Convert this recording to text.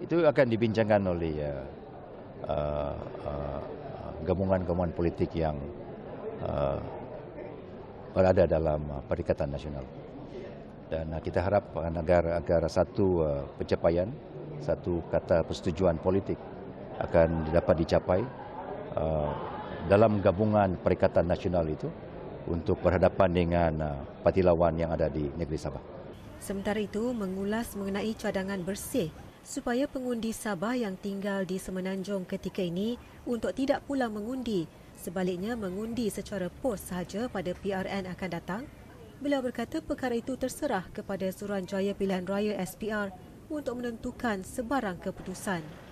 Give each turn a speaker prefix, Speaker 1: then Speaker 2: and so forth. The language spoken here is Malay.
Speaker 1: itu akan dibincangkan oleh ya, uh, uh, gabungan-gabungan politik yang uh, berada dalam uh, Perikatan Nasional. Dan uh, kita harap agar, agar satu uh, pencapaian, satu kata persetujuan politik akan dapat dicapai uh, dalam gabungan Perikatan Nasional itu untuk berhadapan dengan uh, parti lawan yang ada di negeri Sabah.
Speaker 2: Sementara itu, mengulas mengenai cadangan
Speaker 3: bersih supaya pengundi Sabah yang tinggal di Semenanjung ketika ini untuk tidak pulang mengundi, sebaliknya mengundi secara pos sahaja pada PRN akan datang? Beliau berkata perkara itu terserah kepada Suruhanjaya Pilihan Raya SPR untuk menentukan sebarang keputusan.